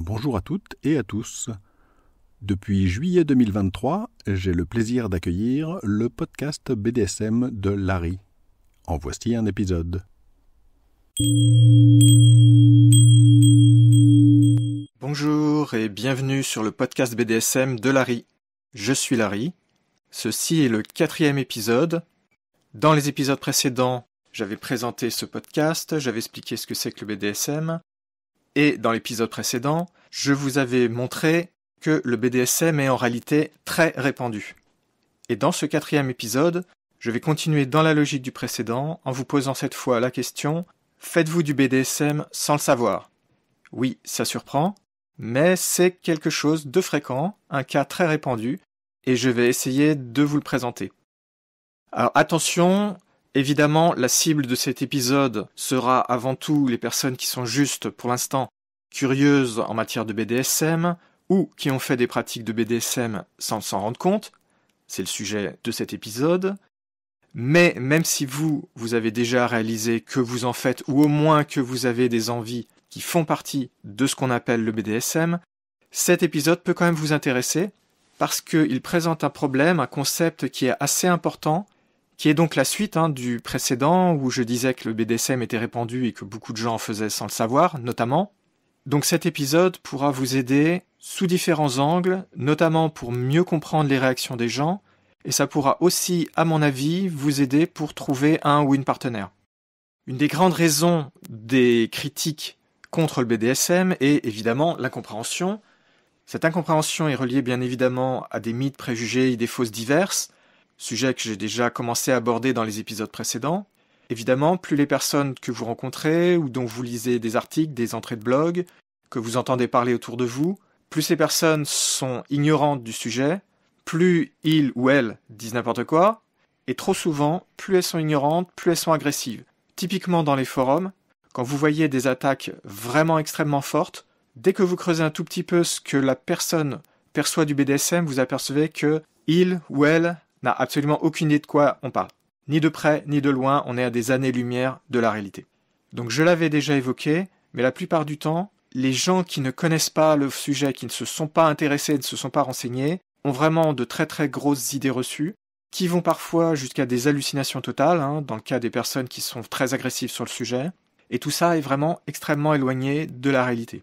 Bonjour à toutes et à tous. Depuis juillet 2023, j'ai le plaisir d'accueillir le podcast BDSM de Larry. En voici un épisode. Bonjour et bienvenue sur le podcast BDSM de Larry. Je suis Larry. Ceci est le quatrième épisode. Dans les épisodes précédents, j'avais présenté ce podcast, j'avais expliqué ce que c'est que le BDSM, et dans l'épisode précédent, je vous avais montré que le BDSM est en réalité très répandu. Et dans ce quatrième épisode, je vais continuer dans la logique du précédent en vous posant cette fois la question Faites-vous du BDSM sans le savoir Oui, ça surprend, mais c'est quelque chose de fréquent, un cas très répandu, et je vais essayer de vous le présenter. Alors attention, Évidemment, la cible de cet épisode sera avant tout les personnes qui sont juste, pour l'instant, curieuses en matière de BDSM, ou qui ont fait des pratiques de BDSM sans s'en rendre compte. C'est le sujet de cet épisode. Mais même si vous, vous avez déjà réalisé que vous en faites, ou au moins que vous avez des envies qui font partie de ce qu'on appelle le BDSM, cet épisode peut quand même vous intéresser, parce qu'il présente un problème, un concept qui est assez important, qui est donc la suite hein, du précédent où je disais que le BDSM était répandu et que beaucoup de gens en faisaient sans le savoir, notamment. Donc cet épisode pourra vous aider sous différents angles, notamment pour mieux comprendre les réactions des gens, et ça pourra aussi, à mon avis, vous aider pour trouver un ou une partenaire. Une des grandes raisons des critiques contre le BDSM est évidemment l'incompréhension. Cette incompréhension est reliée bien évidemment à des mythes, préjugés, et des fausses diverses, sujet que j'ai déjà commencé à aborder dans les épisodes précédents. Évidemment, plus les personnes que vous rencontrez ou dont vous lisez des articles, des entrées de blog, que vous entendez parler autour de vous, plus ces personnes sont ignorantes du sujet, plus ils ou elles disent n'importe quoi, et trop souvent, plus elles sont ignorantes, plus elles sont agressives. Typiquement dans les forums, quand vous voyez des attaques vraiment extrêmement fortes, dès que vous creusez un tout petit peu ce que la personne perçoit du BDSM, vous apercevez que il ou elle n'a absolument aucune idée de quoi on parle. Ni de près, ni de loin, on est à des années-lumière de la réalité. Donc je l'avais déjà évoqué, mais la plupart du temps, les gens qui ne connaissent pas le sujet, qui ne se sont pas intéressés, ne se sont pas renseignés, ont vraiment de très très grosses idées reçues, qui vont parfois jusqu'à des hallucinations totales, hein, dans le cas des personnes qui sont très agressives sur le sujet, et tout ça est vraiment extrêmement éloigné de la réalité.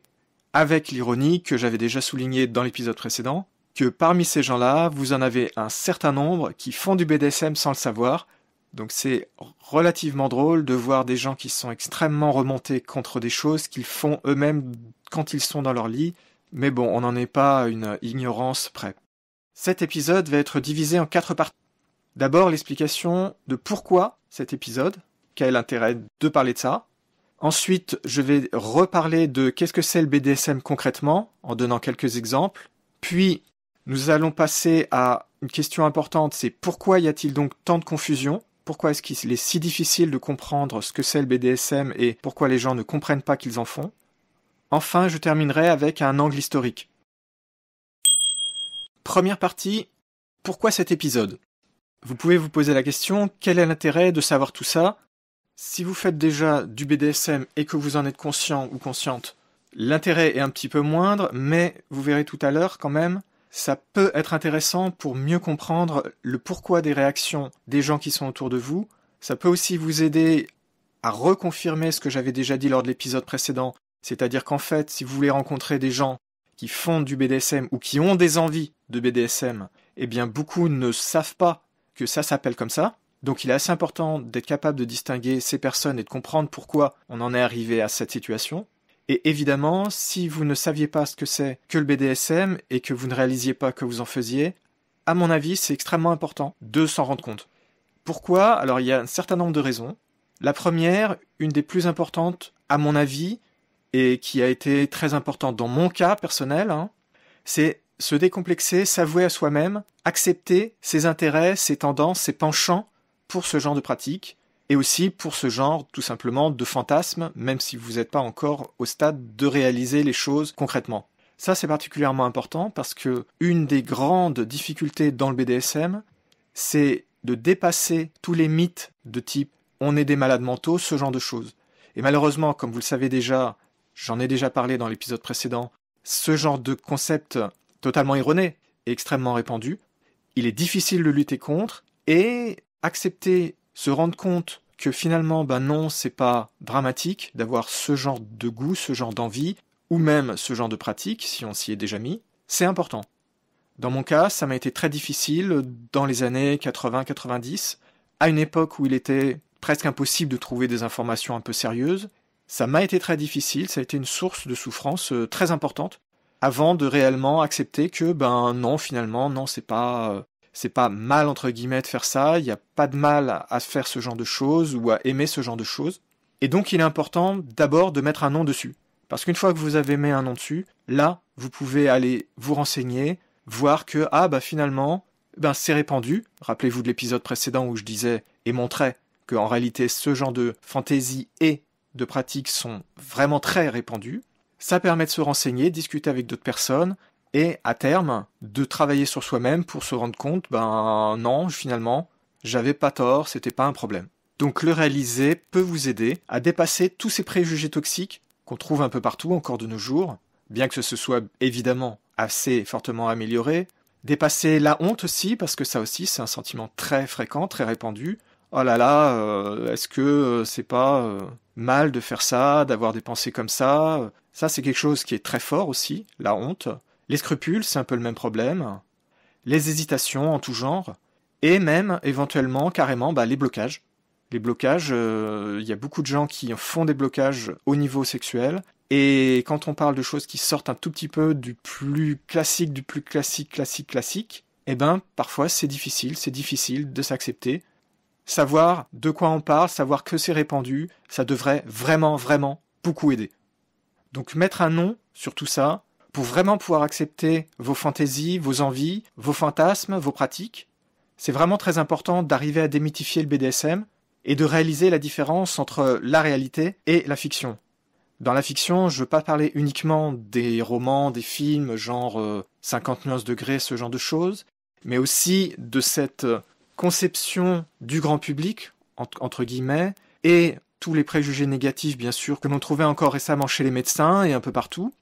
Avec l'ironie que j'avais déjà soulignée dans l'épisode précédent, que parmi ces gens-là, vous en avez un certain nombre qui font du BDSM sans le savoir. Donc c'est relativement drôle de voir des gens qui sont extrêmement remontés contre des choses qu'ils font eux-mêmes quand ils sont dans leur lit. Mais bon, on n'en est pas à une ignorance près. Cet épisode va être divisé en quatre parties. D'abord l'explication de pourquoi cet épisode, quel intérêt de parler de ça. Ensuite, je vais reparler de qu'est-ce que c'est le BDSM concrètement, en donnant quelques exemples. Puis, nous allons passer à une question importante, c'est pourquoi y a-t-il donc tant de confusion Pourquoi est-ce qu'il est si difficile de comprendre ce que c'est le BDSM et pourquoi les gens ne comprennent pas qu'ils en font Enfin, je terminerai avec un angle historique. Première partie, pourquoi cet épisode Vous pouvez vous poser la question, quel est l'intérêt de savoir tout ça Si vous faites déjà du BDSM et que vous en êtes conscient ou consciente, l'intérêt est un petit peu moindre, mais vous verrez tout à l'heure quand même, ça peut être intéressant pour mieux comprendre le pourquoi des réactions des gens qui sont autour de vous. Ça peut aussi vous aider à reconfirmer ce que j'avais déjà dit lors de l'épisode précédent, c'est-à-dire qu'en fait, si vous voulez rencontrer des gens qui font du BDSM ou qui ont des envies de BDSM, eh bien beaucoup ne savent pas que ça s'appelle comme ça. Donc il est assez important d'être capable de distinguer ces personnes et de comprendre pourquoi on en est arrivé à cette situation. Et évidemment, si vous ne saviez pas ce que c'est que le BDSM et que vous ne réalisiez pas que vous en faisiez, à mon avis, c'est extrêmement important de s'en rendre compte. Pourquoi Alors il y a un certain nombre de raisons. La première, une des plus importantes à mon avis, et qui a été très importante dans mon cas personnel, hein, c'est se décomplexer, s'avouer à soi-même, accepter ses intérêts, ses tendances, ses penchants pour ce genre de pratique, et aussi pour ce genre tout simplement de fantasmes, même si vous n'êtes pas encore au stade de réaliser les choses concrètement. Ça c'est particulièrement important parce que une des grandes difficultés dans le BDSM, c'est de dépasser tous les mythes de type on est des malades mentaux, ce genre de choses. Et malheureusement, comme vous le savez déjà, j'en ai déjà parlé dans l'épisode précédent, ce genre de concept totalement erroné et extrêmement répandu. Il est difficile de lutter contre et accepter se rendre compte que finalement, ben non, c'est pas dramatique d'avoir ce genre de goût, ce genre d'envie, ou même ce genre de pratique, si on s'y est déjà mis, c'est important. Dans mon cas, ça m'a été très difficile dans les années 80-90, à une époque où il était presque impossible de trouver des informations un peu sérieuses. Ça m'a été très difficile, ça a été une source de souffrance euh, très importante, avant de réellement accepter que, ben non, finalement, non, c'est pas euh, c'est pas mal entre guillemets de faire ça, il n'y a pas de mal à faire ce genre de choses ou à aimer ce genre de choses. Et donc il est important d'abord de mettre un nom dessus. Parce qu'une fois que vous avez mis un nom dessus, là, vous pouvez aller vous renseigner, voir que ah bah finalement, ben c'est répandu. Rappelez-vous de l'épisode précédent où je disais et montrais que en réalité ce genre de fantaisie et de pratiques sont vraiment très répandus. Ça permet de se renseigner, discuter avec d'autres personnes, et à terme de travailler sur soi-même pour se rendre compte, ben non, finalement, j'avais pas tort, c'était pas un problème. Donc le réaliser peut vous aider à dépasser tous ces préjugés toxiques qu'on trouve un peu partout encore de nos jours, bien que ce soit évidemment assez fortement amélioré. Dépasser la honte aussi, parce que ça aussi c'est un sentiment très fréquent, très répandu. Oh là là, euh, est-ce que euh, c'est pas euh, mal de faire ça, d'avoir des pensées comme ça Ça c'est quelque chose qui est très fort aussi, la honte. Les scrupules, c'est un peu le même problème. Les hésitations en tout genre. Et même, éventuellement, carrément, bah, les blocages. Les blocages, euh, il y a beaucoup de gens qui font des blocages au niveau sexuel. Et quand on parle de choses qui sortent un tout petit peu du plus classique, du plus classique, classique, classique, eh ben, parfois c'est difficile, c'est difficile de s'accepter. Savoir de quoi on parle, savoir que c'est répandu, ça devrait vraiment, vraiment beaucoup aider. Donc mettre un nom sur tout ça, pour vraiment pouvoir accepter vos fantaisies, vos envies, vos fantasmes, vos pratiques. C'est vraiment très important d'arriver à démythifier le BDSM et de réaliser la différence entre la réalité et la fiction. Dans la fiction, je ne veux pas parler uniquement des romans, des films, genre 50 euh, nuances degrés, ce genre de choses, mais aussi de cette euh, conception du grand public, entre guillemets, et tous les préjugés négatifs, bien sûr, que l'on trouvait encore récemment chez les médecins et un peu partout,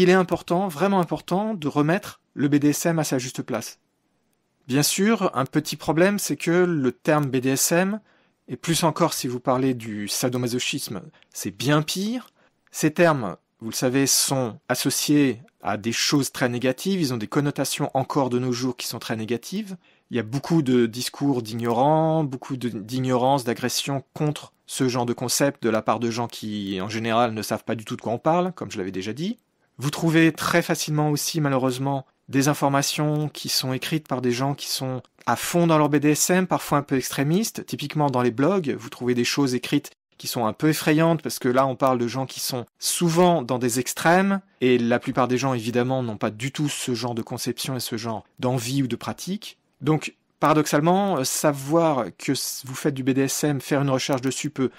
il est important, vraiment important, de remettre le BDSM à sa juste place. Bien sûr, un petit problème, c'est que le terme BDSM, et plus encore si vous parlez du sadomasochisme, c'est bien pire. Ces termes, vous le savez, sont associés à des choses très négatives, ils ont des connotations encore de nos jours qui sont très négatives. Il y a beaucoup de discours d'ignorants, beaucoup d'ignorance, d'agression contre ce genre de concept de la part de gens qui, en général, ne savent pas du tout de quoi on parle, comme je l'avais déjà dit. Vous trouvez très facilement aussi, malheureusement, des informations qui sont écrites par des gens qui sont à fond dans leur BDSM, parfois un peu extrémistes. Typiquement dans les blogs, vous trouvez des choses écrites qui sont un peu effrayantes parce que là on parle de gens qui sont souvent dans des extrêmes et la plupart des gens évidemment n'ont pas du tout ce genre de conception et ce genre d'envie ou de pratique. Donc paradoxalement, euh, savoir que vous faites du BDSM, faire une recherche dessus peut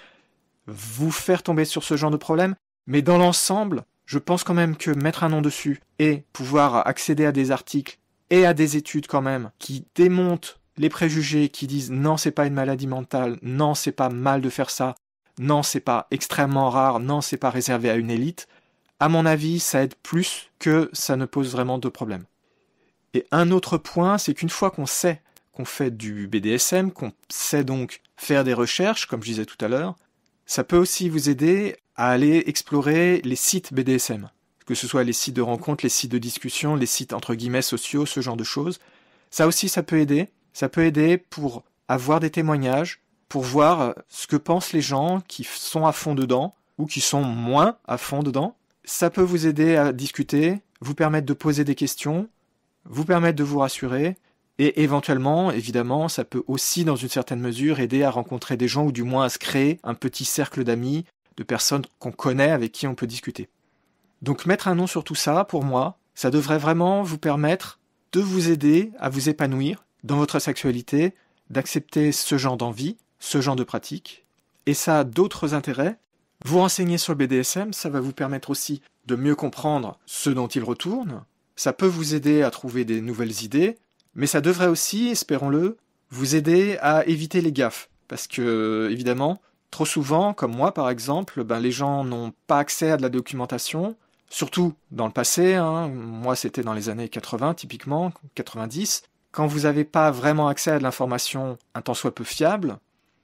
vous faire tomber sur ce genre de problème, mais dans l'ensemble, je pense quand même que mettre un nom dessus et pouvoir accéder à des articles et à des études quand même qui démontent les préjugés qui disent non c'est pas une maladie mentale, non c'est pas mal de faire ça, non c'est pas extrêmement rare, non c'est pas réservé à une élite, à mon avis ça aide plus que ça ne pose vraiment de problème. Et un autre point, c'est qu'une fois qu'on sait qu'on fait du BDSM, qu'on sait donc faire des recherches, comme je disais tout à l'heure, ça peut aussi vous aider à aller explorer les sites BDSM, que ce soit les sites de rencontres, les sites de discussion, les sites entre guillemets sociaux, ce genre de choses. Ça aussi, ça peut aider. Ça peut aider pour avoir des témoignages, pour voir euh, ce que pensent les gens qui sont à fond dedans ou qui sont moins à fond dedans. Ça peut vous aider à discuter, vous permettre de poser des questions, vous permettre de vous rassurer, et éventuellement, évidemment, ça peut aussi dans une certaine mesure aider à rencontrer des gens ou du moins à se créer un petit cercle d'amis de personnes qu'on connaît, avec qui on peut discuter. Donc mettre un nom sur tout ça, pour moi, ça devrait vraiment vous permettre de vous aider à vous épanouir dans votre sexualité, d'accepter ce genre d'envie, ce genre de pratique. Et ça a d'autres intérêts. Vous renseigner sur le BDSM, ça va vous permettre aussi de mieux comprendre ce dont il retourne. Ça peut vous aider à trouver des nouvelles idées, mais ça devrait aussi, espérons-le, vous aider à éviter les gaffes. Parce que, évidemment, Trop souvent, comme moi par exemple, ben, les gens n'ont pas accès à de la documentation, surtout dans le passé, hein. moi c'était dans les années 80 typiquement, 90, quand vous n'avez pas vraiment accès à de l'information un temps soit peu fiable,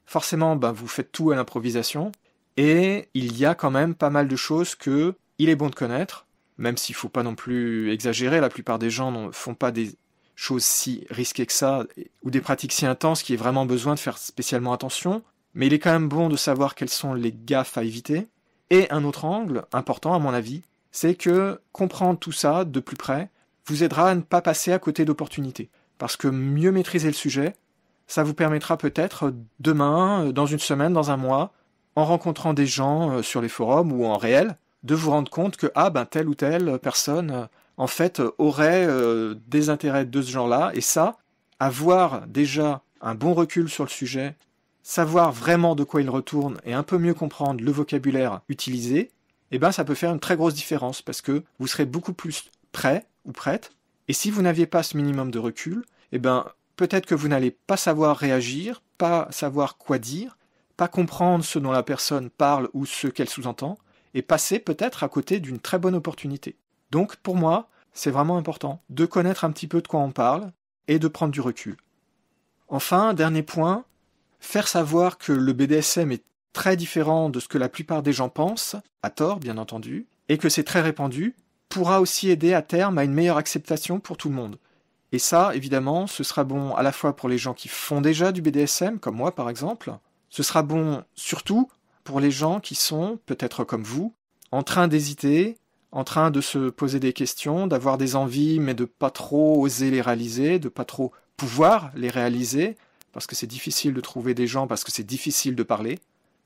forcément ben, vous faites tout à l'improvisation, et il y a quand même pas mal de choses que il est bon de connaître, même s'il faut pas non plus exagérer, la plupart des gens ne font pas des choses si risquées que ça, ou des pratiques si intenses qu'il y ait vraiment besoin de faire spécialement attention, mais il est quand même bon de savoir quelles sont les gaffes à éviter. Et un autre angle important à mon avis, c'est que comprendre tout ça de plus près vous aidera à ne pas passer à côté d'opportunités. Parce que mieux maîtriser le sujet, ça vous permettra peut-être demain, dans une semaine, dans un mois, en rencontrant des gens euh, sur les forums ou en réel, de vous rendre compte que ah ben telle ou telle personne euh, en fait euh, aurait des intérêts de ce genre-là et ça avoir déjà un bon recul sur le sujet savoir vraiment de quoi il retourne et un peu mieux comprendre le vocabulaire utilisé, eh ben ça peut faire une très grosse différence parce que vous serez beaucoup plus prêt ou prête. Et si vous n'aviez pas ce minimum de recul, eh ben peut-être que vous n'allez pas savoir réagir, pas savoir quoi dire, pas comprendre ce dont la personne parle ou ce qu'elle sous-entend, et passer peut-être à côté d'une très bonne opportunité. Donc pour moi, c'est vraiment important de connaître un petit peu de quoi on parle et de prendre du recul. Enfin, dernier point, faire savoir que le BDSM est très différent de ce que la plupart des gens pensent, à tort bien entendu, et que c'est très répandu, pourra aussi aider à terme à une meilleure acceptation pour tout le monde. Et ça, évidemment, ce sera bon à la fois pour les gens qui font déjà du BDSM, comme moi par exemple, ce sera bon surtout pour les gens qui sont, peut-être comme vous, en train d'hésiter, en train de se poser des questions, d'avoir des envies, mais de pas trop oser les réaliser, de pas trop pouvoir les réaliser, parce que c'est difficile de trouver des gens, parce que c'est difficile de parler.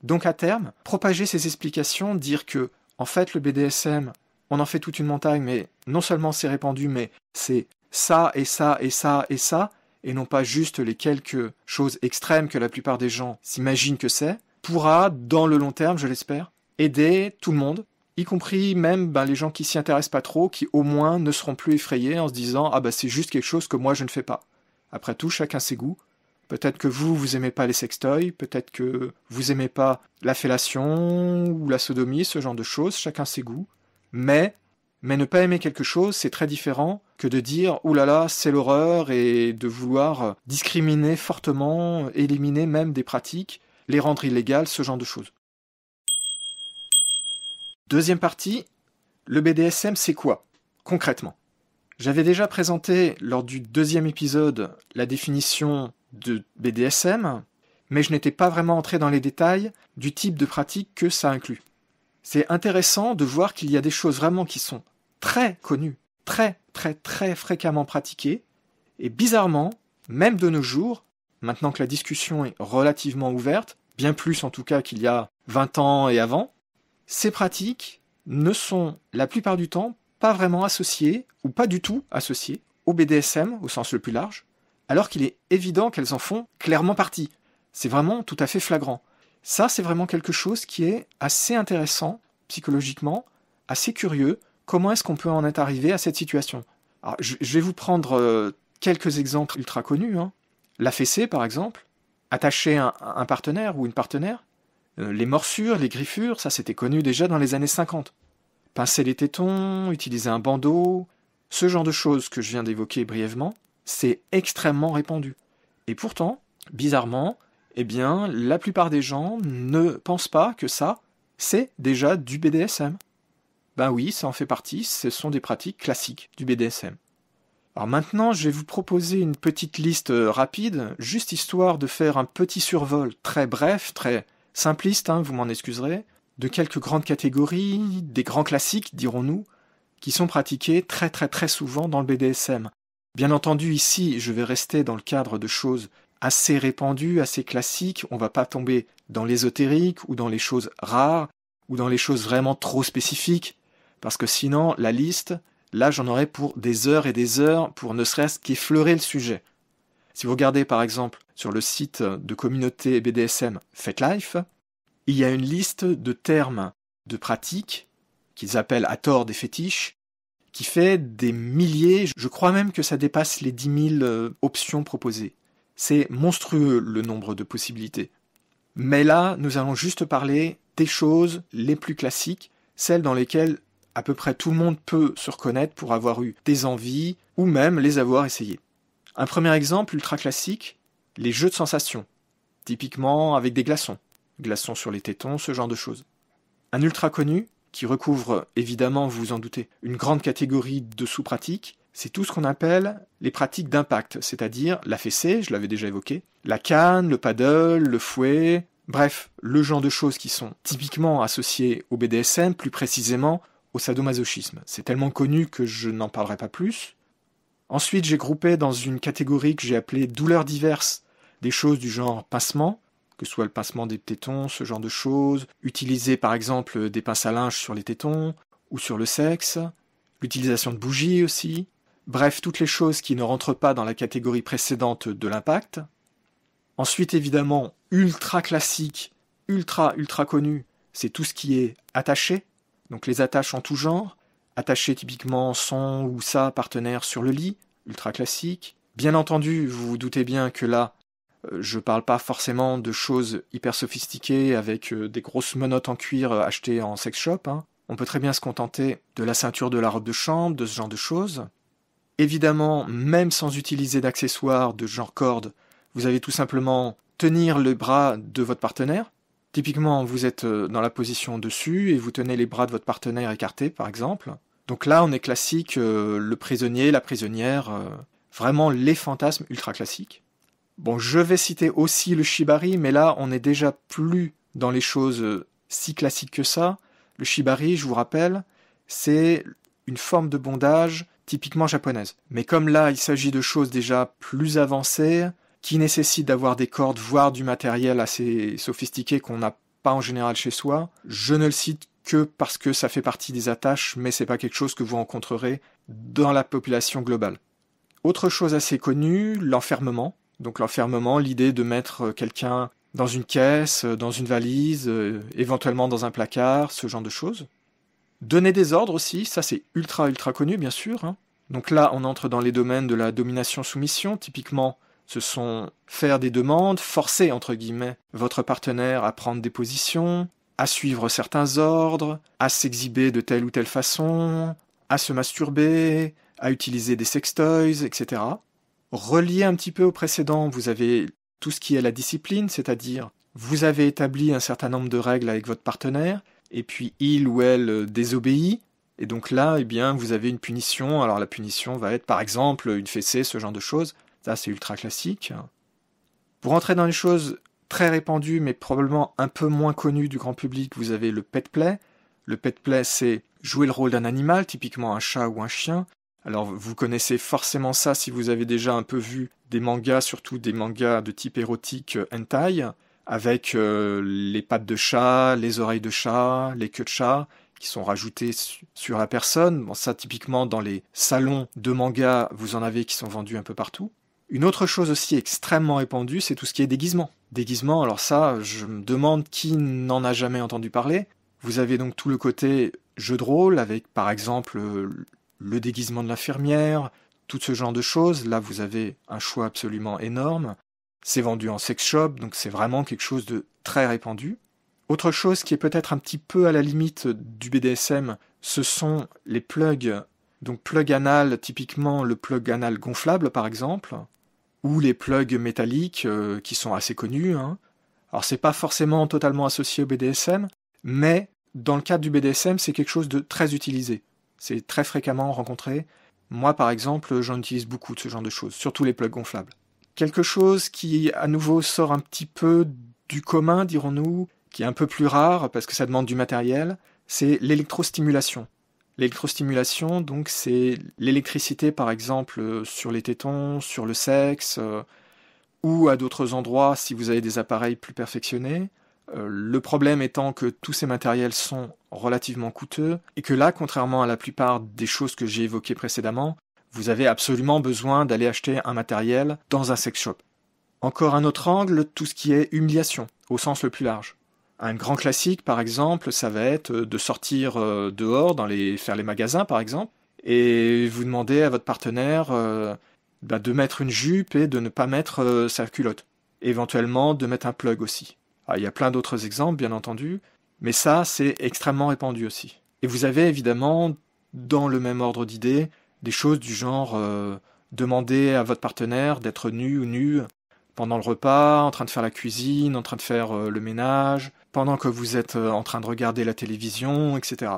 Donc à terme, propager ces explications, dire que, en fait, le BDSM, on en fait toute une montagne, mais non seulement c'est répandu, mais c'est ça et ça et ça et ça, et non pas juste les quelques choses extrêmes que la plupart des gens s'imaginent que c'est, pourra, dans le long terme, je l'espère, aider tout le monde, y compris même bah, les gens qui s'y intéressent pas trop, qui au moins ne seront plus effrayés en se disant Ah ben, c'est juste quelque chose que moi je ne fais pas. Après tout, chacun ses goûts, Peut-être que vous, vous aimez pas les sextoys, peut-être que vous aimez pas la fellation ou la sodomie, ce genre de choses, chacun ses goûts. Mais, mais ne pas aimer quelque chose, c'est très différent que de dire oulala, là là, c'est l'horreur et de vouloir discriminer fortement, éliminer même des pratiques, les rendre illégales, ce genre de choses. Deuxième partie, le BDSM c'est quoi concrètement J'avais déjà présenté lors du deuxième épisode la définition de BDSM, mais je n'étais pas vraiment entré dans les détails du type de pratique que ça inclut. C'est intéressant de voir qu'il y a des choses vraiment qui sont très connues, très très très fréquemment pratiquées, et bizarrement, même de nos jours, maintenant que la discussion est relativement ouverte, bien plus en tout cas qu'il y a 20 ans et avant, ces pratiques ne sont la plupart du temps pas vraiment associées, ou pas du tout associées, au BDSM au sens le plus large, alors qu'il est évident qu'elles en font clairement partie. C'est vraiment tout à fait flagrant. Ça, c'est vraiment quelque chose qui est assez intéressant psychologiquement, assez curieux. Comment est-ce qu'on peut en être arrivé à cette situation je, vais vous prendre euh, quelques exemples ultra connus. Hein. La fessée, par exemple, attacher un, un partenaire ou une partenaire. Euh, les morsures, les griffures, ça c'était connu déjà dans les années 50. Pincer les tétons, utiliser un bandeau, ce genre de choses que je viens d'évoquer brièvement, c'est extrêmement répandu. Et pourtant, bizarrement, eh bien, la plupart des gens ne pensent pas que ça, c'est déjà du BDSM. Ben oui, ça en fait partie, ce sont des pratiques classiques du BDSM. Alors maintenant, je vais vous proposer une petite liste euh, rapide, juste histoire de faire un petit survol très bref, très simpliste, hein, vous m'en excuserez, de quelques grandes catégories, des grands classiques, dirons-nous, qui sont pratiqués très très très souvent dans le BDSM. Bien entendu, ici, je vais rester dans le cadre de choses assez répandues, assez classiques. On ne va pas tomber dans l'ésotérique ou dans les choses rares ou dans les choses vraiment trop spécifiques, parce que sinon, la liste, là, j'en aurais pour des heures et des heures pour ne serait-ce qu'effleurer le sujet. Si vous regardez par exemple sur le site de communauté BDSM FetLife, il y a une liste de termes de pratiques qu'ils appellent à tort des fétiches, qui fait des milliers, je crois même que ça dépasse les 10 000 euh, options proposées. C'est monstrueux le nombre de possibilités. Mais là, nous allons juste parler des choses les plus classiques, celles dans lesquelles à peu près tout le monde peut se reconnaître pour avoir eu des envies ou même les avoir essayées. Un premier exemple ultra classique, les jeux de sensations, typiquement avec des glaçons, glaçons sur les tétons, ce genre de choses. Un ultra connu, qui recouvre évidemment, vous vous en doutez, une grande catégorie de sous-pratiques, c'est tout ce qu'on appelle les pratiques d'impact, c'est-à-dire la fessée, je l'avais déjà évoqué, la canne, le paddle, le fouet, bref, le genre de choses qui sont typiquement associées au BDSM, plus précisément au sadomasochisme. C'est tellement connu que je n'en parlerai pas plus. Ensuite, j'ai groupé dans une catégorie que j'ai appelée douleurs diverses, des choses du genre pincement, que ce soit le pincement des tétons, ce genre de choses, utiliser par exemple des pinces à linge sur les tétons ou sur le sexe, l'utilisation de bougies aussi, bref, toutes les choses qui ne rentrent pas dans la catégorie précédente de l'impact. Ensuite, évidemment, ultra classique, ultra, ultra connu, c'est tout ce qui est attaché, donc les attaches en tout genre, attaché typiquement son ou sa partenaire sur le lit, ultra classique. Bien entendu, vous vous doutez bien que là, euh, je ne parle pas forcément de choses hyper sophistiquées avec euh, des grosses menottes en cuir euh, achetées en sex shop. Hein. On peut très bien se contenter de la ceinture de la robe de chambre, de ce genre de choses. Évidemment, même sans utiliser d'accessoires de genre cordes, vous avez tout simplement tenir le bras de votre partenaire. Typiquement, vous êtes dans la position dessus et vous tenez les bras de votre partenaire écartés, par exemple. Donc là, on est classique, le prisonnier, la prisonnière, vraiment les fantasmes ultra classiques. Bon, je vais citer aussi le shibari, mais là, on n'est déjà plus dans les choses euh, si classiques que ça. Le shibari, je vous rappelle, c'est une forme de bondage typiquement japonaise. Mais comme là, il s'agit de choses déjà plus avancées, qui nécessitent d'avoir des cordes, voire du matériel assez sophistiqué qu'on n'a pas en général chez soi, je ne le cite que parce que ça fait partie des attaches, mais c'est pas quelque chose que vous rencontrerez dans la population globale. Autre chose assez connue, l'enfermement. Donc l'enfermement, l'idée de mettre euh, quelqu'un dans une caisse, euh, dans une valise, euh, éventuellement dans un placard, ce genre de choses. Donner des ordres aussi, ça c'est ultra ultra connu bien sûr. Hein. Donc là on entre dans les domaines de la domination-soumission, typiquement ce sont faire des demandes, forcer entre guillemets votre partenaire à prendre des positions, à suivre certains ordres, à s'exhiber de telle ou telle façon, à se masturber, à utiliser des sextoys, etc. Relié un petit peu au précédent, vous avez tout ce qui est la discipline, c'est-à-dire vous avez établi un certain nombre de règles avec votre partenaire, et puis il ou elle euh, désobéit, et donc là, eh bien, vous avez une punition. Alors la punition va être par exemple une fessée, ce genre de choses. Ça, c'est ultra classique. Pour entrer dans les choses très répandues, mais probablement un peu moins connues du grand public, vous avez le pet play. Le pet play, c'est jouer le rôle d'un animal, typiquement un chat ou un chien, alors vous connaissez forcément ça si vous avez déjà un peu vu des mangas, surtout des mangas de type érotique euh, hentai, avec euh, les pattes de chat, les oreilles de chat, les queues de chat qui sont rajoutées sur la personne. Bon, ça typiquement dans les salons de mangas, vous en avez qui sont vendus un peu partout. Une autre chose aussi extrêmement répandue, c'est tout ce qui est déguisement. Déguisement, alors ça, je me demande qui n'en a jamais entendu parler. Vous avez donc tout le côté jeu de rôle avec par exemple euh, le déguisement de l'infirmière, tout ce genre de choses. Là, vous avez un choix absolument énorme. C'est vendu en sex shop, donc c'est vraiment quelque chose de très répandu. Autre chose qui est peut-être un petit peu à la limite du BDSM, ce sont les plugs. Donc plug anal, typiquement le plug anal gonflable par exemple, ou les plugs métalliques euh, qui sont assez connus. Hein. Alors c'est pas forcément totalement associé au BDSM, mais dans le cadre du BDSM, c'est quelque chose de très utilisé. C'est très fréquemment rencontré. Moi, par exemple, j'en utilise beaucoup de ce genre de choses, surtout les plugs gonflables. Quelque chose qui, à nouveau, sort un petit peu du commun, dirons-nous, qui est un peu plus rare parce que ça demande du matériel, c'est l'électrostimulation. L'électrostimulation, donc, c'est l'électricité, par exemple, sur les tétons, sur le sexe, euh, ou à d'autres endroits si vous avez des appareils plus perfectionnés. Euh, le problème étant que tous ces matériels sont relativement coûteux et que là, contrairement à la plupart des choses que j'ai évoquées précédemment, vous avez absolument besoin d'aller acheter un matériel dans un sex shop. Encore un autre angle, tout ce qui est humiliation, au sens le plus large. Un grand classique, par exemple, ça va être euh, de sortir euh, dehors, dans les, faire les magasins, par exemple, et vous demander à votre partenaire bah, de mettre une jupe et de ne pas mettre sa culotte. Éventuellement, de mettre un plug aussi. Ah, il y a plein d'autres exemples, bien entendu, mais ça, c'est extrêmement répandu aussi. Et vous avez évidemment, dans le même ordre d'idées, des choses du genre euh, demander à votre partenaire d'être nu ou nu pendant le repas, en train de faire la cuisine, en train de faire euh, le ménage, pendant que vous êtes euh, en train de regarder la télévision, etc.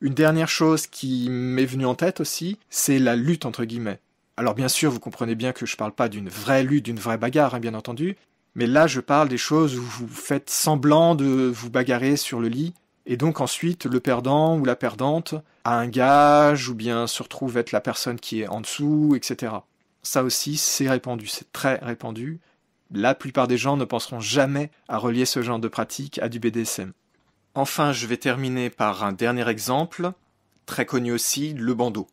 Une dernière chose qui m'est venue en tête aussi, c'est la lutte entre guillemets. Alors bien sûr, vous comprenez bien que je ne parle pas d'une vraie lutte, d'une vraie bagarre, hein, bien entendu, mais là, je parle des choses où vous faites semblant de vous bagarrer sur le lit, et donc ensuite le perdant ou la perdante a un gage, ou bien se retrouve être la personne qui est en dessous, etc. Ça aussi, c'est répandu, c'est très répandu. La plupart des gens ne penseront jamais à relier ce genre de pratique à du BDSM. Enfin, je vais terminer par un dernier exemple, très connu aussi, le bandeau.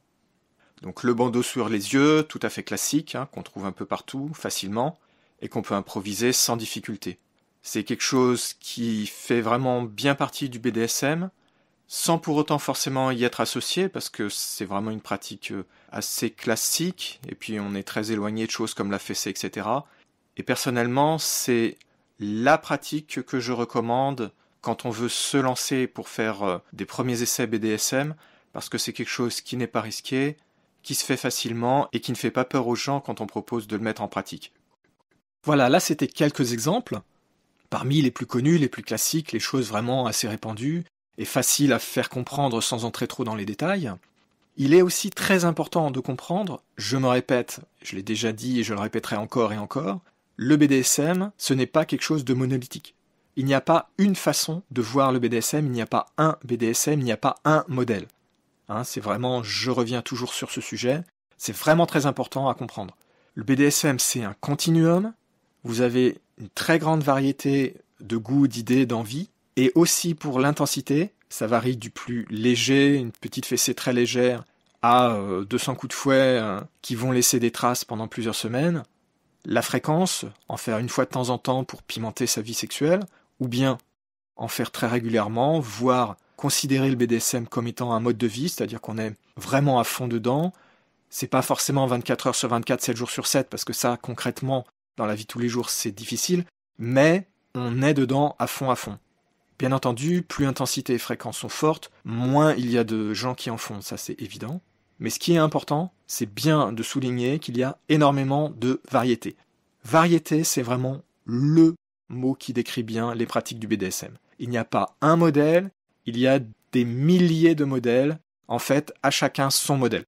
Donc le bandeau sur les yeux, tout à fait classique, hein, qu'on trouve un peu partout, facilement et qu'on peut improviser sans difficulté. C'est quelque chose qui fait vraiment bien partie du BDSM, sans pour autant forcément y être associé, parce que c'est vraiment une pratique euh, assez classique, et puis on est très éloigné de choses comme la fessée, etc. Et personnellement, c'est la pratique que je recommande quand on veut se lancer pour faire euh, des premiers essais BDSM, parce que c'est quelque chose qui n'est pas risqué, qui se fait facilement et qui ne fait pas peur aux gens quand on propose de le mettre en pratique. Voilà, là c'était quelques exemples, parmi les plus connus, les plus classiques, les choses vraiment assez répandues et faciles à faire comprendre sans entrer trop dans les détails. Il est aussi très important de comprendre, je me répète, je l'ai déjà dit et je le répéterai encore et encore, le BDSM, ce n'est pas quelque chose de monolithique. Il n'y a pas une façon de voir le BDSM, il n'y a pas un BDSM, il n'y a pas un modèle. Hein, c'est vraiment, je reviens toujours sur ce sujet, c'est vraiment très important à comprendre. Le BDSM, c'est un continuum, vous avez une très grande variété de goûts, d'idées, d'envies. Et aussi pour l'intensité, ça varie du plus léger, une petite fessée très légère, à 200 euh, coups de fouet hein, qui vont laisser des traces pendant plusieurs semaines. La fréquence, en faire une fois de temps en temps pour pimenter sa vie sexuelle, ou bien en faire très régulièrement, voire considérer le BDSM comme étant un mode de vie, c'est-à-dire qu'on est vraiment à fond dedans. C'est pas forcément 24 heures sur 24, 7 jours sur 7, parce que ça, concrètement, dans la vie tous les jours, c'est difficile, mais on est dedans à fond à fond. Bien entendu, plus intensité et fréquence sont fortes, moins il y a de gens qui en font, ça c'est évident. Mais ce qui est important, c'est bien de souligner qu'il y a énormément de variété. Variété, c'est vraiment le mot qui décrit bien les pratiques du BDSM. Il n'y a pas un modèle, il y a des milliers de modèles, en fait, à chacun son modèle.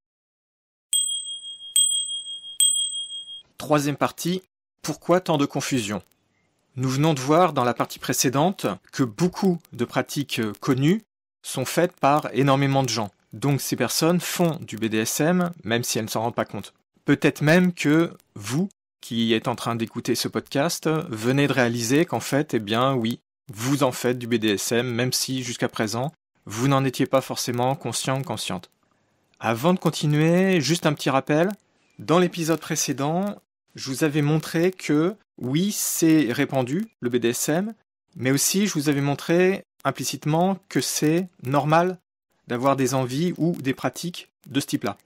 Troisième partie, pourquoi tant de confusion Nous venons de voir dans la partie précédente que beaucoup de pratiques euh, connues sont faites par énormément de gens. Donc ces personnes font du BDSM même si elles ne s'en rendent pas compte. Peut-être même que vous, qui êtes en train d'écouter ce podcast, venez de réaliser qu'en fait, eh bien oui, vous en faites du BDSM même si jusqu'à présent, vous n'en étiez pas forcément conscient ou consciente. Avant de continuer, juste un petit rappel. Dans l'épisode précédent, je vous avais montré que oui, c'est répandu, le BDSM, mais aussi je vous avais montré implicitement que c'est normal d'avoir des envies ou des pratiques de ce type-là.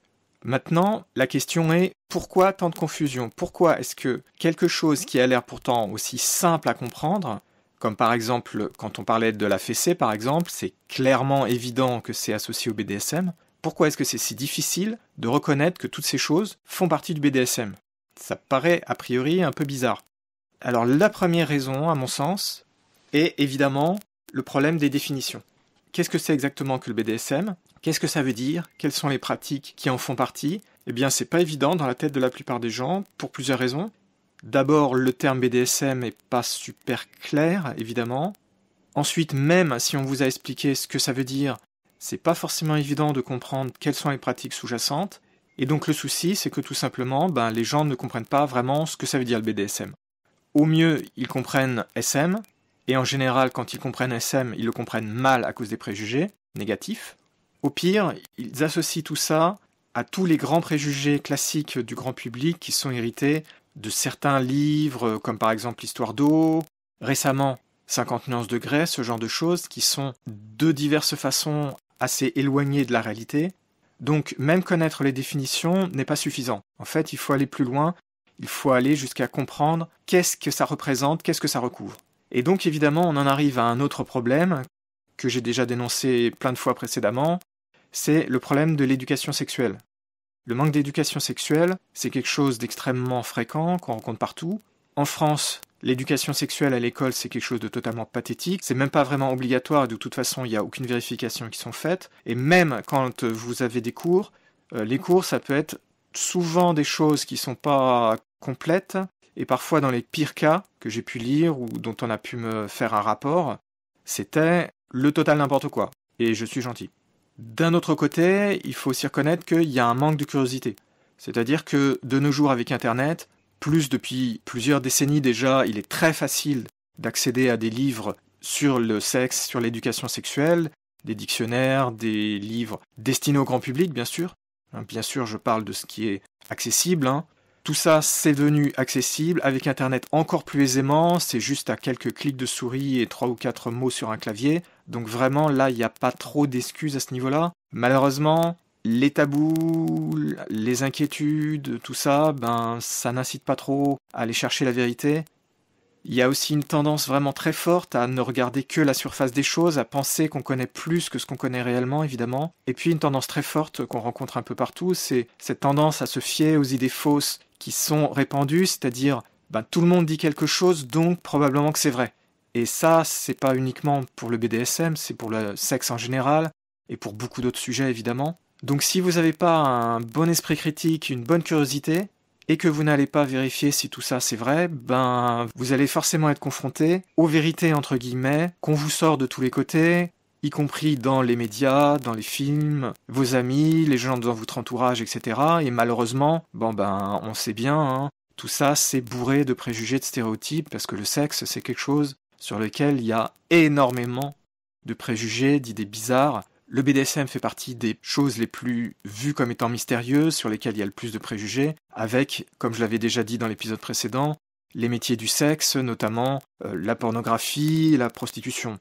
Maintenant, la question est pourquoi tant de confusion Pourquoi est-ce que quelque chose qui a l'air pourtant aussi simple à comprendre, comme par exemple quand on parlait de la fessée par exemple, c'est clairement évident que c'est associé au BDSM, pourquoi est-ce que c'est si difficile de reconnaître que toutes ces choses font partie du BDSM ça paraît a priori un peu bizarre. Alors la première raison, à mon sens, est évidemment le problème des définitions. Qu'est-ce que c'est exactement que le BDSM Qu'est-ce que ça veut dire Quelles sont les pratiques qui en font partie Eh bien, c'est pas évident dans la tête de la plupart des gens pour plusieurs raisons. D'abord, le terme BDSM n'est pas super clair, évidemment. Ensuite, même si on vous a expliqué ce que ça veut dire, c'est pas forcément évident de comprendre quelles sont les pratiques sous-jacentes. Et donc le souci, c'est que tout simplement, ben, les gens ne comprennent pas vraiment ce que ça veut dire le BDSM. Au mieux, ils comprennent SM, et en général, quand ils comprennent SM, ils le comprennent mal à cause des préjugés négatifs. Au pire, ils associent tout ça à tous les grands préjugés classiques du grand public qui sont hérités de certains livres, comme par exemple l'histoire d'eau, récemment 50 nuances de grès, ce genre de choses, qui sont de diverses façons assez éloignées de la réalité, donc même connaître les définitions n'est pas suffisant. En fait, il faut aller plus loin, il faut aller jusqu'à comprendre qu'est-ce que ça représente, qu'est-ce que ça recouvre. Et donc évidemment, on en arrive à un autre problème que j'ai déjà dénoncé plein de fois précédemment, c'est le problème de l'éducation sexuelle. Le manque d'éducation sexuelle, c'est quelque chose d'extrêmement fréquent qu'on rencontre partout. En France, L'éducation sexuelle à l'école, c'est quelque chose de totalement pathétique. C'est même pas vraiment obligatoire. De toute façon, il n'y a aucune vérification qui sont faites. Et même quand vous avez des cours, euh, les cours, ça peut être souvent des choses qui sont pas complètes. Et parfois, dans les pires cas que j'ai pu lire ou dont on a pu me faire un rapport, c'était le total n'importe quoi. Et je suis gentil. D'un autre côté, il faut aussi reconnaître qu'il y a un manque de curiosité. C'est-à-dire que de nos jours avec Internet, plus depuis plusieurs décennies déjà, il est très facile d'accéder à des livres sur le sexe, sur l'éducation sexuelle, des dictionnaires, des livres destinés au grand public, bien sûr. Hein, bien sûr, je parle de ce qui est accessible. Hein. Tout ça, c'est devenu accessible avec Internet encore plus aisément. C'est juste à quelques clics de souris et trois ou quatre mots sur un clavier. Donc vraiment, là, il n'y a pas trop d'excuses à ce niveau-là. Malheureusement, les tabous, les inquiétudes, tout ça, ben ça n'incite pas trop à aller chercher la vérité. Il y a aussi une tendance vraiment très forte à ne regarder que la surface des choses, à penser qu'on connaît plus que ce qu'on connaît réellement, évidemment. Et puis une tendance très forte qu'on rencontre un peu partout, c'est cette tendance à se fier aux idées fausses qui sont répandues, c'est-à-dire ben, tout le monde dit quelque chose, donc probablement que c'est vrai. Et ça, c'est pas uniquement pour le BDSM, c'est pour le sexe en général, et pour beaucoup d'autres sujets évidemment. Donc si vous n'avez pas un bon esprit critique, une bonne curiosité, et que vous n'allez pas vérifier si tout ça c'est vrai, ben vous allez forcément être confronté aux vérités entre guillemets qu'on vous sort de tous les côtés, y compris dans les médias, dans les films, vos amis, les gens dans votre entourage, etc. Et malheureusement, bon ben on sait bien, hein, tout ça c'est bourré de préjugés, de stéréotypes, parce que le sexe c'est quelque chose sur lequel il y a énormément de préjugés, d'idées bizarres, le BDSM fait partie des choses les plus vues comme étant mystérieuses, sur lesquelles il y a le plus de préjugés, avec, comme je l'avais déjà dit dans l'épisode précédent, les métiers du sexe, notamment euh, la pornographie, la prostitution.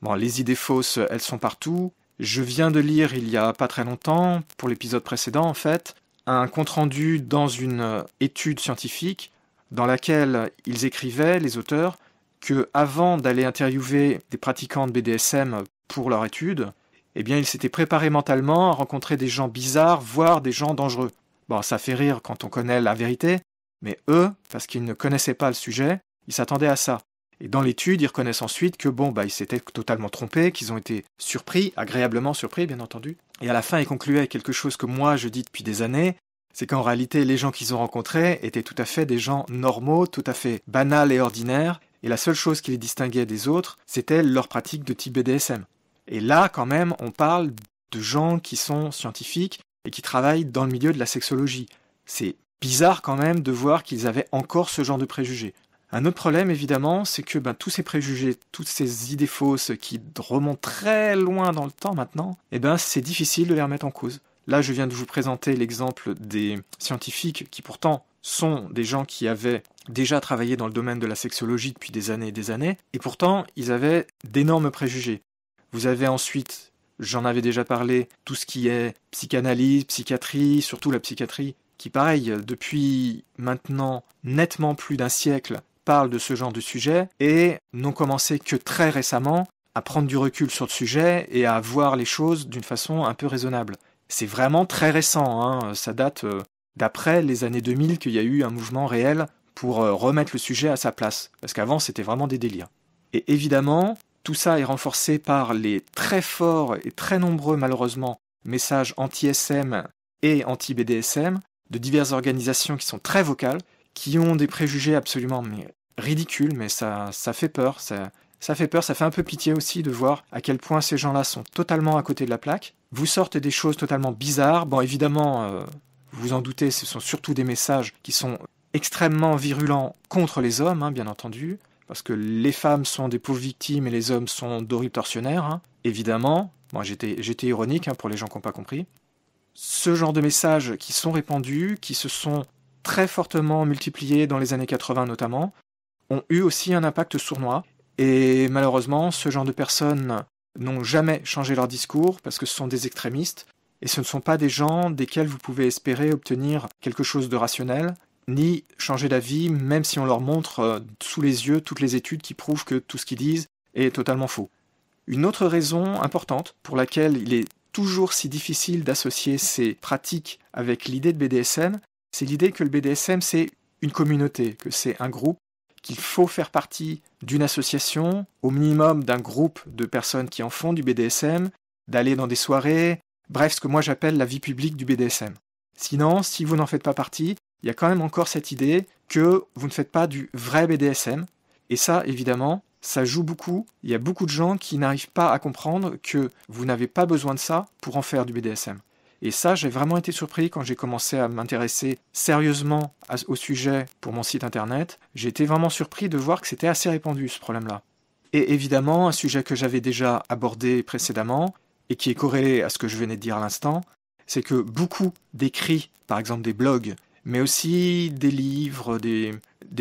Bon, les idées fausses, elles sont partout. Je viens de lire il y a pas très longtemps, pour l'épisode précédent en fait, un compte-rendu dans une euh, étude scientifique dans laquelle ils écrivaient, les auteurs, que avant d'aller interviewer des pratiquants de BDSM pour leur étude, eh bien, ils s'étaient préparés mentalement à rencontrer des gens bizarres, voire des gens dangereux. Bon, ça fait rire quand on connaît la vérité, mais eux, parce qu'ils ne connaissaient pas le sujet, ils s'attendaient à ça. Et dans l'étude, ils reconnaissent ensuite que bon, bah, ils s'étaient totalement trompés, qu'ils ont été surpris, agréablement surpris, bien entendu. Et à la fin, ils concluaient quelque chose que moi je dis depuis des années, c'est qu'en réalité, les gens qu'ils ont rencontrés étaient tout à fait des gens normaux, tout à fait banals et ordinaires, et la seule chose qui les distinguait des autres, c'était leur pratique de type BDSM. Et là, quand même, on parle de gens qui sont scientifiques et qui travaillent dans le milieu de la sexologie. C'est bizarre quand même de voir qu'ils avaient encore ce genre de préjugés. Un autre problème, évidemment, c'est que ben, tous ces préjugés, toutes ces idées fausses qui remontent très loin dans le temps maintenant, eh ben, c'est difficile de les remettre en cause. Là, je viens de vous présenter l'exemple des scientifiques qui pourtant sont des gens qui avaient déjà travaillé dans le domaine de la sexologie depuis des années et des années, et pourtant ils avaient d'énormes préjugés. Vous avez ensuite, j'en avais déjà parlé, tout ce qui est psychanalyse, psychiatrie, surtout la psychiatrie, qui pareil, depuis maintenant nettement plus d'un siècle, parle de ce genre de sujet et n'ont commencé que très récemment à prendre du recul sur le sujet et à voir les choses d'une façon un peu raisonnable. C'est vraiment très récent, hein. ça date euh, d'après les années 2000 qu'il y a eu un mouvement réel pour euh, remettre le sujet à sa place, parce qu'avant c'était vraiment des délires. Et évidemment, tout ça est renforcé par les très forts et très nombreux, malheureusement, messages anti-SM et anti-BDSM de diverses organisations qui sont très vocales, qui ont des préjugés absolument ridicules, mais ça, ça fait peur, ça, fait peur, ça fait un peu pitié aussi de voir à quel point ces gens-là sont totalement à côté de la plaque. Vous sortez des choses totalement bizarres. Bon, évidemment, vous euh, vous en doutez, ce sont surtout des messages qui sont extrêmement virulents contre les hommes, hein, bien entendu, parce que les femmes sont des pauvres victimes et les hommes sont d'horribles tortionnaires, hein. évidemment. Moi, j'étais ironique hein, pour les gens qui n'ont pas compris. Ce genre de messages qui sont répandus, qui se sont très fortement multipliés dans les années 80 notamment, ont eu aussi un impact sournois. Et malheureusement, ce genre de personnes n'ont jamais changé leur discours parce que ce sont des extrémistes et ce ne sont pas des gens desquels vous pouvez espérer obtenir quelque chose de rationnel ni changer d'avis, même si on leur montre euh, sous les yeux toutes les études qui prouvent que tout ce qu'ils disent est totalement faux. Une autre raison importante pour laquelle il est toujours si difficile d'associer ces pratiques avec l'idée de BDSM, c'est l'idée que le BDSM c'est une communauté, que c'est un groupe, qu'il faut faire partie d'une association, au minimum d'un groupe de personnes qui en font du BDSM, d'aller dans des soirées, bref, ce que moi j'appelle la vie publique du BDSM. Sinon, si vous n'en faites pas partie, il y a quand même encore cette idée que vous ne faites pas du vrai BDSM. Et ça, évidemment, ça joue beaucoup. Il y a beaucoup de gens qui n'arrivent pas à comprendre que vous n'avez pas besoin de ça pour en faire du BDSM. Et ça, j'ai vraiment été surpris quand j'ai commencé à m'intéresser sérieusement au sujet pour mon site internet. J'ai été vraiment surpris de voir que c'était assez répandu ce problème-là. Et évidemment, un sujet que j'avais déjà abordé précédemment, et qui est corrélé à ce que je venais de dire à l'instant, c'est que beaucoup d'écrits, par exemple des blogs, mais aussi des livres, des,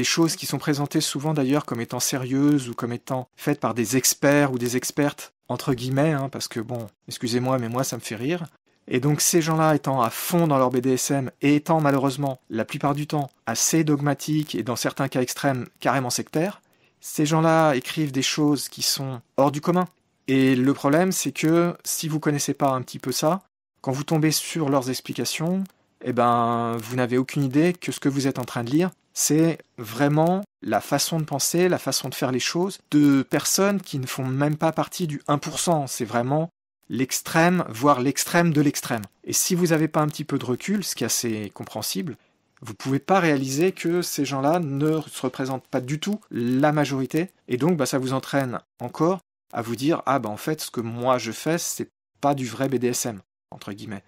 choses qui sont présentées souvent d'ailleurs comme étant sérieuses ou comme étant faites par des experts ou des expertes, entre guillemets, hein, parce que bon, excusez-moi, mais moi ça me fait rire. Et donc ces gens-là étant à fond dans leur BDSM et étant malheureusement la plupart du temps assez dogmatiques et dans certains cas extrêmes carrément sectaires, ces gens-là écrivent des choses qui sont hors du commun. Et le problème c'est que si vous connaissez pas un petit peu ça, quand vous tombez sur leurs explications, eh ben, vous n'avez aucune idée que ce que vous êtes en train de lire, c'est vraiment la façon de penser, la façon de faire les choses de personnes qui ne font même pas partie du 1%. C'est vraiment l'extrême, voire l'extrême de l'extrême. Et si vous n'avez pas un petit peu de recul, ce qui est assez compréhensible, vous pouvez pas réaliser que ces gens-là ne se représentent pas du tout la majorité. Et donc, bah, ça vous entraîne encore à vous dire, ah ben en fait, ce que moi je fais, c'est pas du vrai BDSM, entre guillemets.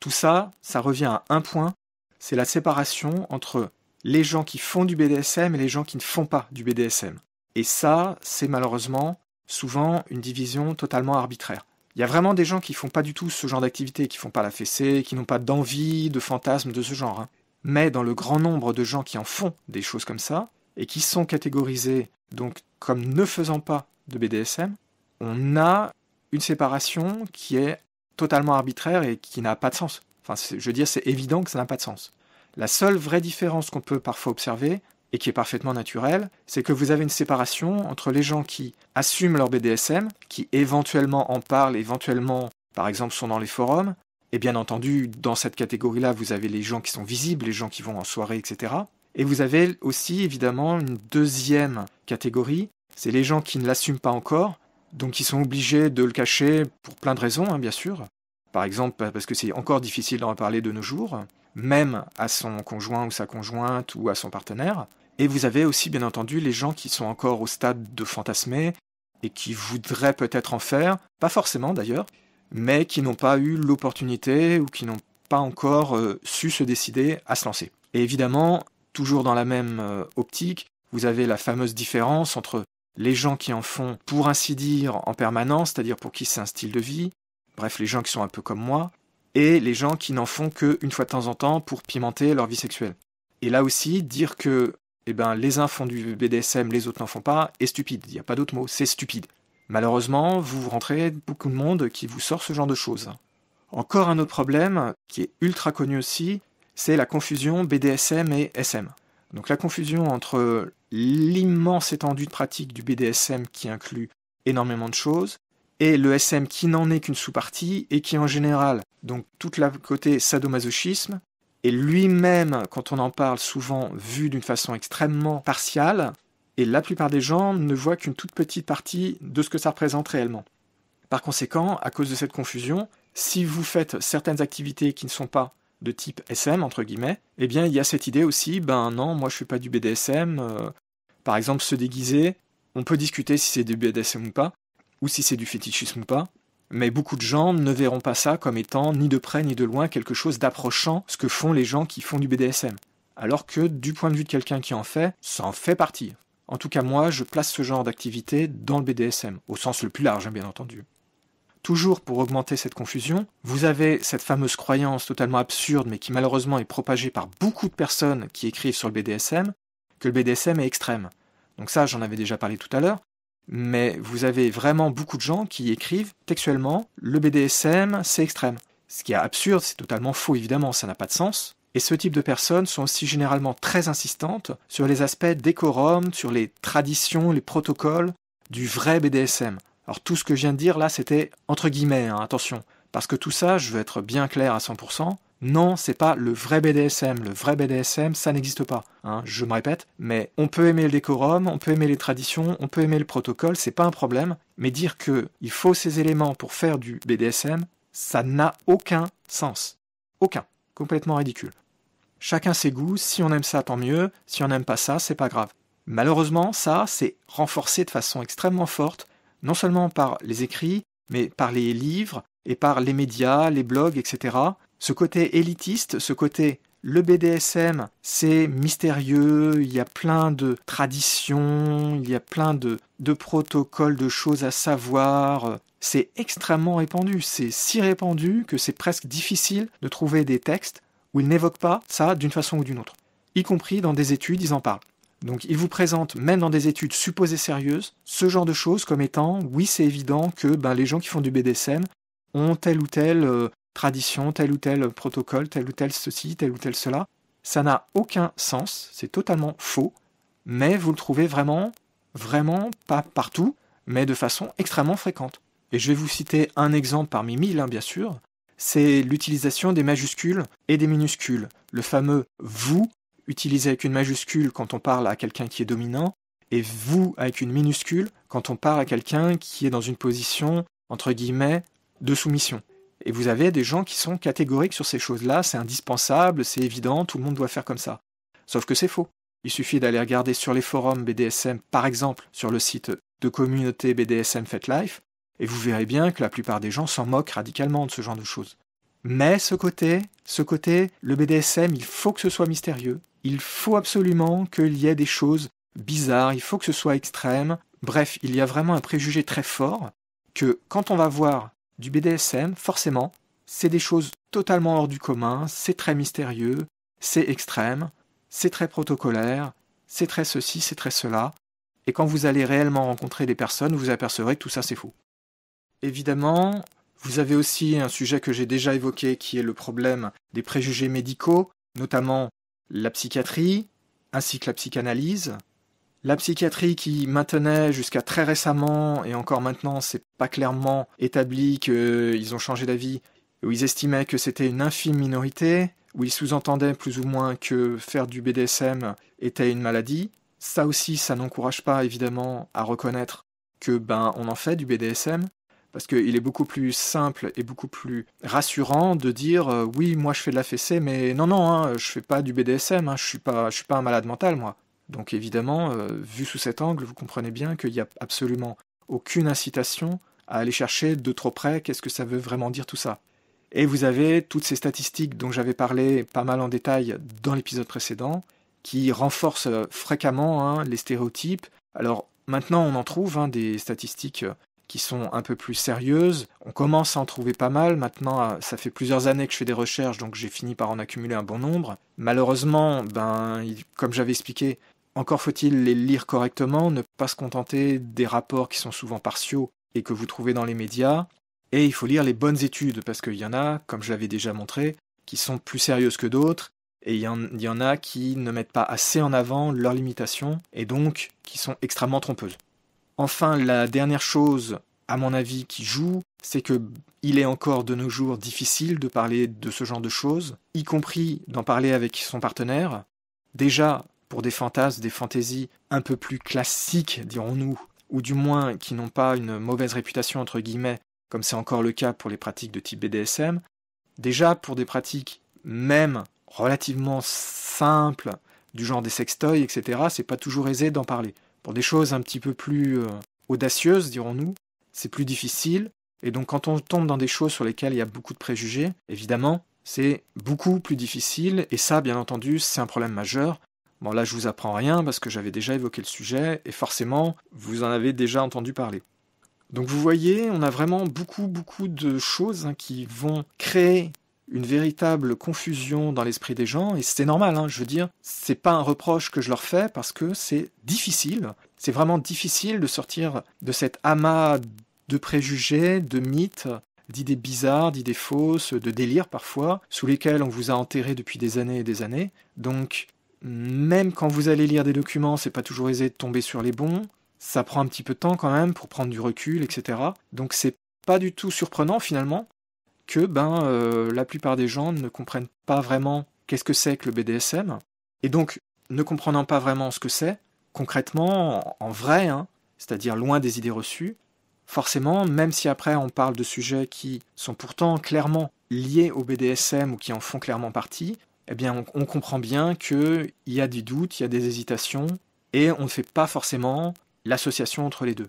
Tout ça, ça revient à un point, c'est la séparation entre les gens qui font du BDSM et les gens qui ne font pas du BDSM. Et ça, c'est malheureusement souvent une division totalement arbitraire. Il y a vraiment des gens qui font pas du tout ce genre d'activité, qui font pas la fessée, qui n'ont pas d'envie, de fantasme de ce genre. Hein. Mais dans le grand nombre de gens qui en font des choses comme ça, et qui sont catégorisés donc comme ne faisant pas de BDSM, on a une séparation qui est totalement arbitraire et qui n'a pas de sens. Enfin, je veux dire, c'est évident que ça n'a pas de sens. La seule vraie différence qu'on peut parfois observer, et qui est parfaitement naturelle, c'est que vous avez une séparation entre les gens qui assument leur BDSM, qui éventuellement en parlent, éventuellement, par exemple, sont dans les forums, et bien entendu, dans cette catégorie-là, vous avez les gens qui sont visibles, les gens qui vont en soirée, etc. Et vous avez aussi, évidemment, une deuxième catégorie, c'est les gens qui ne l'assument pas encore, donc ils sont obligés de le cacher pour plein de raisons, hein, bien sûr. Par exemple, parce que c'est encore difficile d'en parler de nos jours, même à son conjoint ou sa conjointe ou à son partenaire. Et vous avez aussi, bien entendu, les gens qui sont encore au stade de fantasmer et qui voudraient peut-être en faire, pas forcément d'ailleurs, mais qui n'ont pas eu l'opportunité ou qui n'ont pas encore euh, su se décider à se lancer. Et évidemment, toujours dans la même euh, optique, vous avez la fameuse différence entre les gens qui en font, pour ainsi dire, en permanence, c'est-à-dire pour qui c'est un style de vie, bref, les gens qui sont un peu comme moi, et les gens qui n'en font qu'une fois de temps en temps pour pimenter leur vie sexuelle. Et là aussi, dire que eh ben, les uns font du BDSM, les autres n'en font pas, est stupide. Il n'y a pas d'autre mot, c'est stupide. Malheureusement, vous rentrez beaucoup de monde qui vous sort ce genre de choses. Encore un autre problème, qui est ultra connu aussi, c'est la confusion BDSM et SM. Donc la confusion entre l'immense étendue de pratique du BDSM qui inclut énormément de choses, et le SM qui n'en est qu'une sous-partie, et qui en général, donc tout le côté sadomasochisme, est lui-même, quand on en parle souvent, vu d'une façon extrêmement partiale, et la plupart des gens ne voient qu'une toute petite partie de ce que ça représente réellement. Par conséquent, à cause de cette confusion, si vous faites certaines activités qui ne sont pas de type SM, entre guillemets, eh bien, il y a cette idée aussi, ben non, moi je suis pas du BDSM. Euh, par exemple, se déguiser, on peut discuter si c'est du BDSM ou pas, ou si c'est du fétichisme ou pas, mais beaucoup de gens ne verront pas ça comme étant ni de près ni de loin quelque chose d'approchant ce que font les gens qui font du BDSM. Alors que du point de vue de quelqu'un qui en fait, ça en fait partie. En tout cas, moi, je place ce genre d'activité dans le BDSM, au sens le plus large, hein, bien entendu. Toujours pour augmenter cette confusion, vous avez cette fameuse croyance totalement absurde, mais qui malheureusement est propagée par beaucoup de personnes qui écrivent sur le BDSM, que le BDSM est extrême. Donc ça, j'en avais déjà parlé tout à l'heure, mais vous avez vraiment beaucoup de gens qui écrivent textuellement le BDSM, c'est extrême. Ce qui est absurde, c'est totalement faux évidemment, ça n'a pas de sens. Et ce type de personnes sont aussi généralement très insistantes sur les aspects décorum, sur les traditions, les protocoles du vrai BDSM. Alors tout ce que je viens de dire là, c'était entre guillemets, hein, attention, parce que tout ça, je veux être bien clair à 100%, non, c'est pas le vrai BDSM. Le vrai BDSM, ça n'existe pas. Hein, je me répète, mais on peut aimer le décorum, on peut aimer les traditions, on peut aimer le protocole, c'est pas un problème. Mais dire que il faut ces éléments pour faire du BDSM, ça n'a aucun sens. Aucun. Complètement ridicule. Chacun ses goûts, si on aime ça, tant mieux, si on n'aime pas ça, c'est pas grave. Malheureusement, ça, c'est renforcé de façon extrêmement forte non seulement par les écrits, mais par les livres et par les médias, les blogs, etc. Ce côté élitiste, ce côté le BDSM, c'est mystérieux, il y a plein de traditions, il y a plein de, protocoles, de choses à savoir. C'est extrêmement répandu, c'est si répandu que c'est presque difficile de trouver des textes où ils n'évoquent pas ça d'une façon ou d'une autre. Y compris dans des études, ils en parlent. Donc il vous présente, même dans des études supposées sérieuses, ce genre de choses comme étant, oui c'est évident que bah, les gens qui font du BDSM ont telle ou telle euh, tradition, tel ou tel protocole, tel ou tel ceci, tel ou tel cela. Ça n'a aucun sens, c'est totalement faux, mais vous le trouvez vraiment, vraiment pas partout, mais de façon extrêmement fréquente. Et je vais vous citer un exemple parmi mille, hein, bien sûr, c'est l'utilisation des majuscules et des minuscules, le fameux vous Utiliser avec une majuscule quand on parle à quelqu'un qui est dominant, et vous avec une minuscule quand on parle à quelqu'un qui est dans une position, entre guillemets, de soumission. Et vous avez des gens qui sont catégoriques sur ces choses-là, c'est indispensable, c'est évident, tout le monde doit faire comme ça. Sauf que c'est faux. Il suffit d'aller regarder sur les forums BDSM, par exemple, sur le site de communauté BDSM Fetlife, et vous verrez bien que la plupart des gens s'en moquent radicalement de ce genre de choses. Mais ce côté, ce côté, le BDSM, il faut que ce soit mystérieux. Il faut absolument qu'il y ait des choses bizarres, il faut que ce soit extrême. Bref, il y a vraiment un préjugé très fort que quand on va voir du BDSM, forcément, c'est des choses totalement hors du commun, c'est très mystérieux, c'est extrême, c'est très protocolaire, c'est très ceci, c'est très cela. Et quand vous allez réellement rencontrer des personnes, vous apercevrez que tout ça c'est faux. Évidemment, vous avez aussi un sujet que j'ai déjà évoqué qui est le problème des préjugés médicaux, notamment la psychiatrie ainsi que la psychanalyse. La psychiatrie qui maintenait jusqu'à très récemment, et encore maintenant c'est pas clairement établi qu'ils ont changé d'avis, où ils estimaient que c'était une infime minorité, où ils sous-entendaient plus ou moins que faire du BDSM était une maladie. Ça aussi, ça n'encourage pas évidemment à reconnaître que ben on en fait du BDSM, parce qu'il est beaucoup plus simple et beaucoup plus rassurant de dire euh, oui, moi je fais de la fessée, mais non, non, hein, je fais pas du BDSM, hein, je suis pas, je suis pas un malade mental, moi. Donc évidemment, euh, vu sous cet angle, vous comprenez bien qu'il n'y a absolument aucune incitation à aller chercher de trop près qu'est-ce que ça veut vraiment dire tout ça. Et vous avez toutes ces statistiques dont j'avais parlé pas mal en détail dans l'épisode précédent, qui renforcent euh, fréquemment hein, les stéréotypes. Alors maintenant on en trouve des statistiques qui sont un peu plus sérieuses. On commence à en trouver pas mal. Maintenant, euh, ça fait plusieurs années que je fais des recherches, donc j'ai fini par en accumuler un bon nombre. Malheureusement, ben, comme j'avais expliqué, encore faut-il les lire correctement, ne pas se contenter des rapports qui sont souvent partiaux et que vous trouvez dans les médias. Et il faut lire les bonnes études, parce qu'il y en a, comme je l'avais déjà montré, qui sont plus sérieuses que d'autres, et il y en a qui ne mettent pas assez en avant leurs limitations, et donc qui sont extrêmement trompeuses. Enfin, la dernière chose, à mon avis, qui joue, c'est que il est encore de nos jours difficile de parler de ce genre de choses, y compris d'en parler avec son partenaire. Déjà, pour des fantasmes, des fantaisies un peu plus classiques, dirons-nous, ou du moins qui n'ont pas une mauvaise réputation, entre guillemets, comme c'est encore le cas pour les pratiques de type BDSM, déjà pour des pratiques même relativement simples, du genre des sextoys, etc., c'est pas toujours aisé d'en parler. Pour des choses un petit peu plus euh, audacieuses, dirons-nous, c'est plus difficile. Et donc quand on tombe dans des choses sur lesquelles il y a beaucoup de préjugés, évidemment, c'est beaucoup plus difficile. Et ça, bien entendu, c'est un problème majeur. Bon là, je vous apprends rien parce que j'avais déjà évoqué le sujet et forcément, vous en avez déjà entendu parler. Donc vous voyez, on a vraiment beaucoup, beaucoup de choses hein, qui vont créer une véritable confusion dans l'esprit des gens, et c'est normal, hein, je veux dire, c'est pas un reproche que je leur fais parce que c'est difficile, c'est vraiment difficile de sortir de cet amas de préjugés, de mythes, d'idées bizarres, d'idées fausses, de délires parfois, sous lesquels on vous a enterré depuis des années et des années. Donc, même quand vous allez lire des documents, c'est pas toujours aisé de tomber sur les bons, ça prend un petit peu de temps quand même pour prendre du recul, etc. Donc c'est pas du tout surprenant finalement que ben, euh, la plupart des gens ne comprennent pas vraiment qu'est-ce que c'est que le BDSM. Et donc, ne comprenant pas vraiment ce que c'est, concrètement, en, vrai, hein, c'est-à-dire loin des idées reçues, forcément, même si après on parle de sujets qui sont pourtant clairement liés au BDSM ou qui en font clairement partie, eh bien, on, on comprend bien qu'il y a des doutes, il y a des hésitations, et on ne fait pas forcément l'association entre les deux.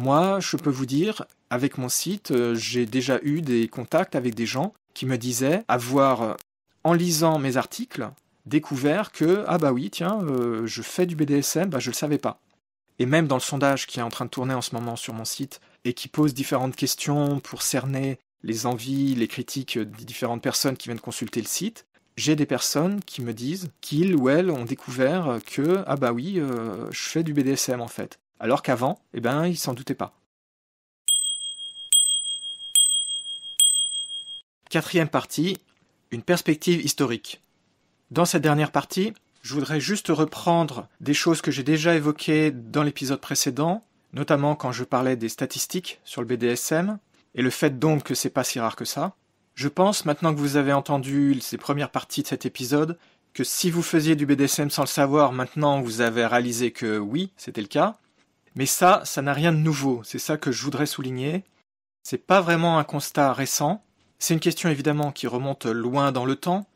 Moi, je peux vous dire, avec mon site, euh, j'ai déjà eu des contacts avec des gens qui me disaient avoir, euh, en lisant mes articles, découvert que, ah bah oui, tiens, euh, je fais du BDSM, bah je le savais pas. Et même dans le sondage qui est en train de tourner en ce moment sur mon site et qui pose différentes questions pour cerner les envies, les critiques des différentes personnes qui viennent consulter le site, j'ai des personnes qui me disent qu'ils ou elles ont découvert que, ah bah oui, je fais du BDSM en fait. Alors qu'avant, eh ben, s'en doutait pas. Quatrième partie, une perspective historique. Dans cette dernière partie, je voudrais juste reprendre des choses que j'ai déjà évoquées dans l'épisode précédent, notamment quand je parlais des statistiques sur le BDSM, et le fait donc que c'est pas si rare que ça. Je pense, maintenant que vous avez entendu ces premières parties de cet épisode, que si vous faisiez du BDSM sans le savoir, maintenant vous avez réalisé que oui, c'était le cas, mais ça, ça n'a rien de nouveau. C'est ça que je voudrais souligner. C'est pas vraiment un constat récent. C'est une question évidemment qui remonte loin dans le temps.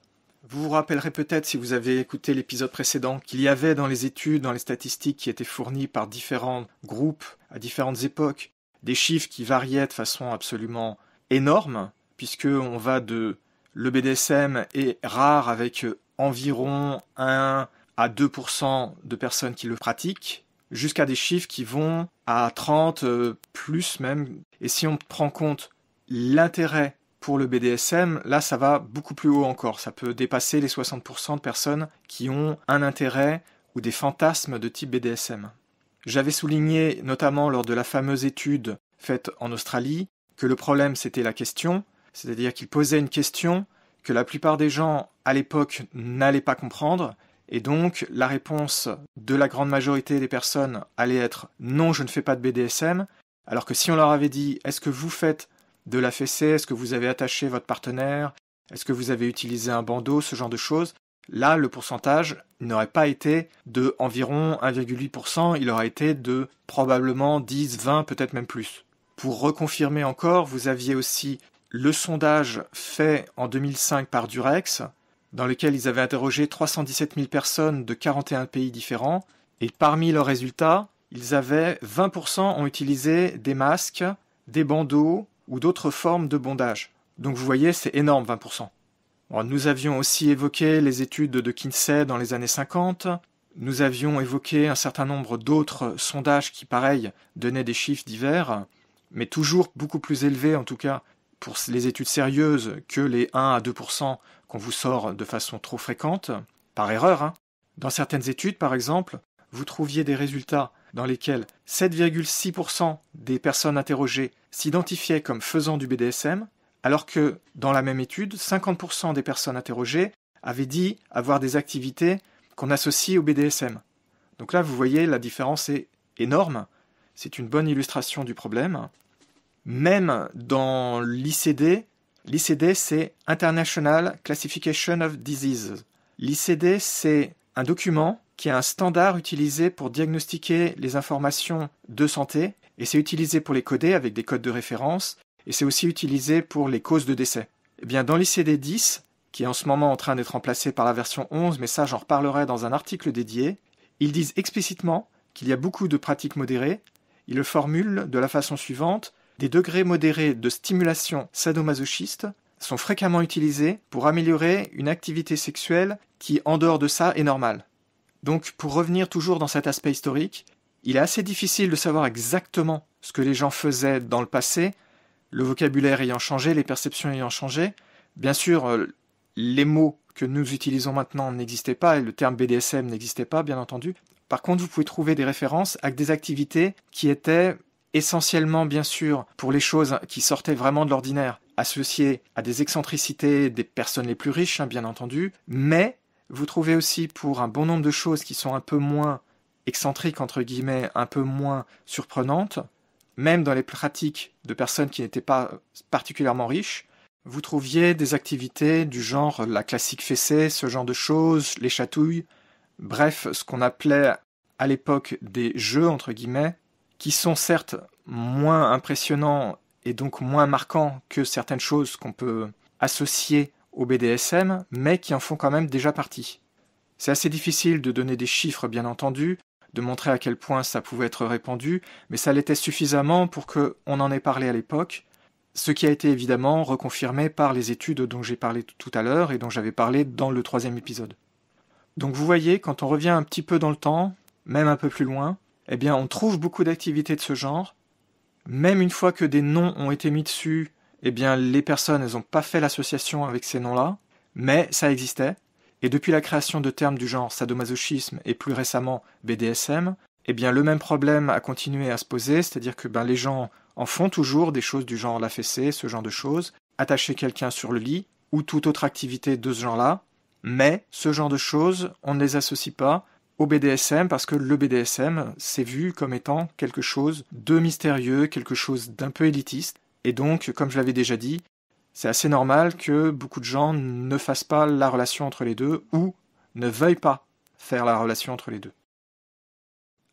Vous vous rappellerez peut-être, si vous avez écouté l'épisode précédent, qu'il y avait dans les études, dans les statistiques qui étaient fournies par différents groupes à différentes époques, des chiffres qui variaient de façon absolument énorme, puisque on va de le BDSM est rare avec environ 1 à 2% de personnes qui le pratiquent, jusqu'à des chiffres qui vont à 30, euh, plus même. Et si on prend compte l'intérêt pour le BDSM, là ça va beaucoup plus haut encore. Ça peut dépasser les 60% de personnes qui ont un intérêt ou des fantasmes de type BDSM. J'avais souligné notamment lors de la fameuse étude faite en Australie que le problème c'était la question, c'est-à-dire qu'il posait une question que la plupart des gens à l'époque n'allaient pas comprendre, et donc, la réponse de la grande majorité des personnes allait être non, je ne fais pas de BDSM. Alors que si on leur avait dit, est-ce que vous faites de la fessée, est-ce que vous avez attaché votre partenaire, est-ce que vous avez utilisé un bandeau, ce genre de choses, là, le pourcentage n'aurait pas été de environ 1,8%, il aurait été de probablement 10, 20, peut-être même plus. Pour reconfirmer encore, vous aviez aussi le sondage fait en 2005 par Durex, dans lequel ils avaient interrogé 317 000 personnes de 41 pays différents, et parmi leurs résultats, ils avaient 20% ont utilisé des masques, des bandeaux ou d'autres formes de bondage. Donc vous voyez, c'est énorme 20%. nous avions aussi évoqué les études de Kinsey dans les années 50, nous avions évoqué un certain nombre d'autres sondages qui, pareil, donnaient des chiffres divers, mais toujours beaucoup plus élevés en tout cas pour les études sérieuses que les 1 à 2% qu'on vous sort de façon trop fréquente, par erreur. Hein. Dans certaines études, par exemple, vous trouviez des résultats dans lesquels 7,6% des personnes interrogées s'identifiaient comme faisant du BDSM, alors que dans la même étude, 50% des personnes interrogées avaient dit avoir des activités qu'on associe au BDSM. Donc là, vous voyez, la différence est énorme. C'est une bonne illustration du problème. Même dans l'ICD, L'ICD, c'est International Classification of Diseases. L'ICD, c'est un document qui est un standard utilisé pour diagnostiquer les informations de santé, et c'est utilisé pour les coder avec des codes de référence, et c'est aussi utilisé pour les causes de décès. Eh bien, dans l'ICD 10, qui est en ce moment en train d'être remplacé par la version 11, mais ça j'en reparlerai dans un article dédié, ils disent explicitement qu'il y a beaucoup de pratiques modérées, ils le formulent de la façon suivante, des degrés modérés de stimulation sadomasochiste sont fréquemment utilisés pour améliorer une activité sexuelle qui, en dehors de ça, est normale. Donc, pour revenir toujours dans cet aspect historique, il est assez difficile de savoir exactement ce que les gens faisaient dans le passé, le vocabulaire ayant changé, les perceptions ayant changé. Bien sûr, euh, les mots que nous utilisons maintenant n'existaient pas et le terme BDSM n'existait pas, bien entendu. Par contre, vous pouvez trouver des références à des activités qui étaient essentiellement bien sûr pour les choses qui sortaient vraiment de l'ordinaire, associées à des excentricités des personnes les plus riches, hein, bien entendu, mais vous trouvez aussi pour un bon nombre de choses qui sont un peu moins excentriques, entre guillemets, un peu moins surprenantes, même dans les pratiques de personnes qui n'étaient pas particulièrement riches, vous trouviez des activités du genre la classique fessée, ce genre de choses, les chatouilles, bref, ce qu'on appelait à l'époque des jeux, entre guillemets, qui sont certes moins impressionnants et donc moins marquants que certaines choses qu'on peut associer au BDSM, mais qui en font quand même déjà partie. C'est assez difficile de donner des chiffres, bien entendu, de montrer à quel point ça pouvait être répandu, mais ça l'était suffisamment pour qu'on en ait parlé à l'époque, ce qui a été évidemment reconfirmé par les études dont j'ai parlé tout à l'heure et dont j'avais parlé dans le troisième épisode. Donc vous voyez, quand on revient un petit peu dans le temps, même un peu plus loin, eh bien, on trouve beaucoup d'activités de ce genre. Même une fois que des noms ont été mis dessus, eh bien, les personnes, elles n'ont pas fait l'association avec ces noms-là, mais ça existait. Et depuis la création de termes du genre sadomasochisme et plus récemment BDSM, eh bien, le même problème a continué à se poser, c'est-à-dire que ben, les gens en font toujours des choses du genre la fessée, ce genre de choses, attacher quelqu'un sur le lit ou toute autre activité de ce genre-là, mais ce genre de choses, on ne les associe pas au BDSM parce que le BDSM s'est vu comme étant quelque chose de mystérieux, quelque chose d'un peu élitiste. Et donc, comme je l'avais déjà dit, c'est assez normal que beaucoup de gens ne fassent pas la relation entre les deux ou ne veuillent pas faire la relation entre les deux.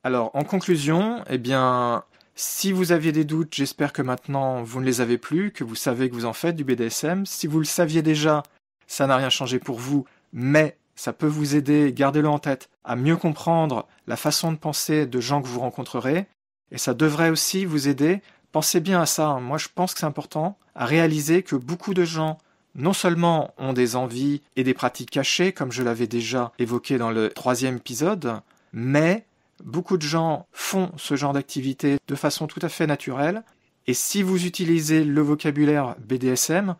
Alors, en conclusion, eh bien, si vous aviez des doutes, j'espère que maintenant vous ne les avez plus, que vous savez que vous en faites du BDSM. Si vous le saviez déjà, ça n'a rien changé pour vous, mais ça peut vous aider, gardez-le en tête, à mieux comprendre la façon de penser de gens que vous rencontrerez, et ça devrait aussi vous aider, pensez bien à ça, hein. moi je pense que c'est important, à réaliser que beaucoup de gens non seulement ont des envies et des pratiques cachées, comme je l'avais déjà évoqué dans le troisième épisode, mais beaucoup de gens font ce genre d'activité de façon tout à fait naturelle, et si vous utilisez le vocabulaire BDSM,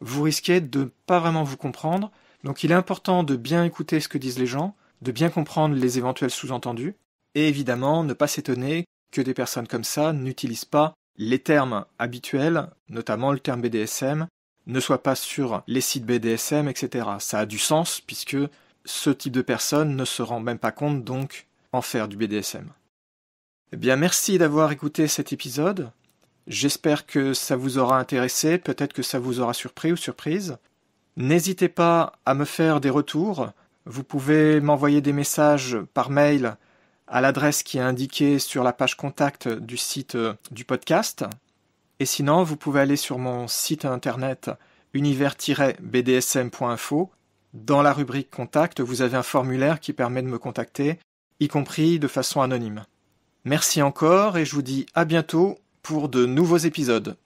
vous risquez de ne pas vraiment vous comprendre, donc il est important de bien écouter ce que disent les gens, de bien comprendre les éventuels sous-entendus, et évidemment ne pas s'étonner que des personnes comme ça n'utilisent pas les termes habituels, notamment le terme BDSM, ne soient pas sur les sites BDSM, etc. Ça a du sens puisque ce type de personnes ne se rend même pas compte donc en faire du BDSM. Eh bien merci d'avoir écouté cet épisode. J'espère que ça vous aura intéressé, peut-être que ça vous aura surpris ou surprise. N'hésitez pas à me faire des retours. Vous pouvez m'envoyer des messages par mail à l'adresse qui est indiquée sur la page contact du site euh, du podcast. Et sinon, vous pouvez aller sur mon site internet univers-bdsm.info. Dans la rubrique Contact, vous avez un formulaire qui permet de me contacter, y compris de façon anonyme. Merci encore et je vous dis à bientôt pour de nouveaux épisodes.